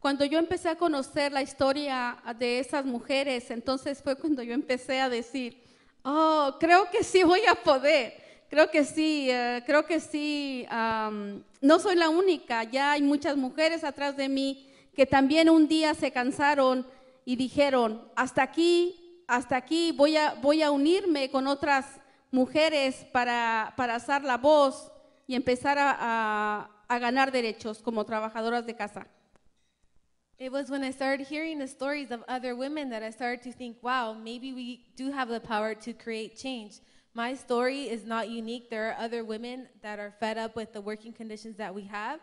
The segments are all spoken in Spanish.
Cuando yo empecé a conocer la historia de esas mujeres, entonces fue cuando yo empecé a decir, oh, creo que sí voy a poder, creo que sí, eh, creo que sí, no soy la única, ya hay muchas mujeres atrás de mí que también un día se cansaron y dijeron, hasta aquí, hasta aquí, voy a, unirme con otras mujeres para, para la voz y empezar a ganar derechos como trabajadoras de casa. It was when I started hearing the stories of other women that I started to think, wow, maybe we do have the power to create change. My story is not unique. There are other women that are fed up with the working conditions that we have.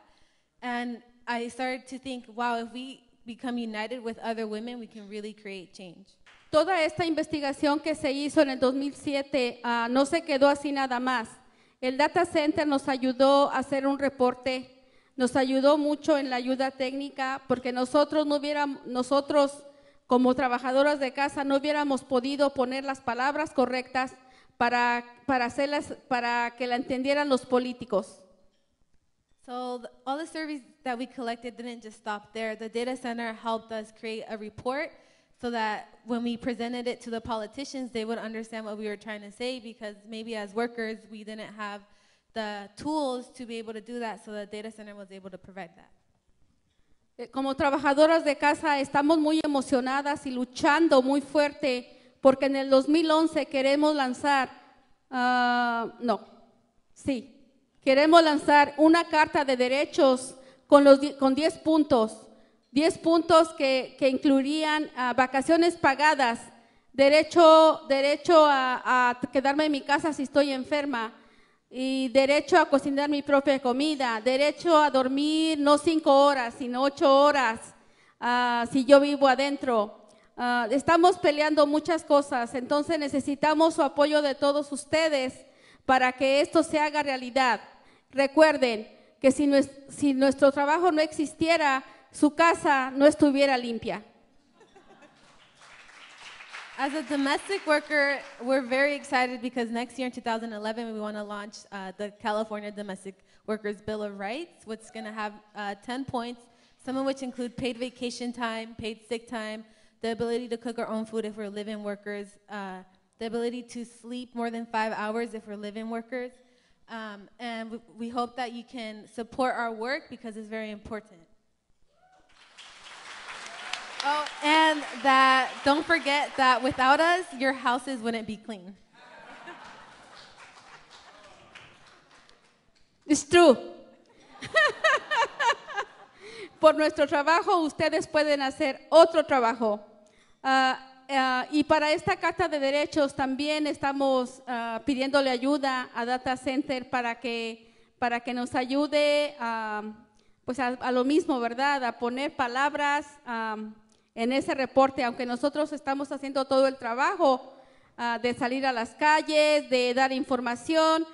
And I started to think, wow, if we become united with other women, we can really create change. Toda esta investigación que se hizo en el 2007 uh, no se quedó así nada más. El Data Center nos ayudó a hacer un reporte nos ayudó mucho en la ayuda técnica porque nosotros no hubiéramos, nosotros como trabajadoras de casa no hubiéramos podido poner las palabras correctas para, para, hacerlas, para que la entendieran los políticos. So all the surveys that we collected didn't just stop there. The data center helped us create a report so that when we presented it to the politicians, they would understand what we were trying to say because maybe as workers, we didn't have tools to be able to do that, so the data center was able to provide that. Eh, como trabajadoras de casa estamos muy emocionadas y luchando muy fuerte porque en el 2011 queremos lanzar, ah, no, sí, queremos lanzar una carta de derechos con, los, con 10 puntos, 10 puntos que, que incluirían ah, vacaciones pagadas, derecho, derecho a quedarme en mi casa si estoy enferma, y derecho a cocinar mi propia comida, derecho a dormir no cinco horas, sino ocho horas, ah, si yo vivo adentro. Ah, estamos peleando muchas cosas, entonces necesitamos su apoyo de todos ustedes para que esto se haga realidad. Recuerden que si nuestro trabajo no existiera, su casa no estuviera limpia. As a domestic worker, we're very excited because next year in 2011, we want to launch uh, the California Domestic Workers Bill of Rights, which is going to have uh, 10 points, some of which include paid vacation time, paid sick time, the ability to cook our own food if we're living workers, uh, the ability to sleep more than five hours if we're living workers, um, and we, we hope that you can support our work because it's very important. Oh, and Um, that don't forget that without us, your houses wouldn't be clean. It's true. Por nuestro trabajo, ustedes pueden hacer otro trabajo. Uh, uh, y para esta Carta de Derechos también estamos uh, pidiéndole ayuda a Data Center para que, para que nos ayude a, pues a, lo mismo, ¿verdad? A poner palabras. Um, en ese reporte, aunque nosotros estamos haciendo todo el trabajo ah, de salir a las calles, de dar información,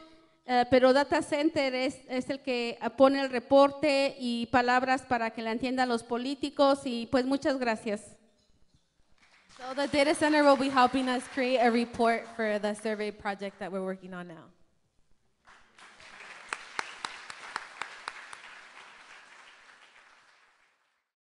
eh, pero Data Center es, el que pone el reporte y palabras para que la entiendan los políticos y pues muchas gracias. So data center will be helping us create a report for the survey project that we're working on now.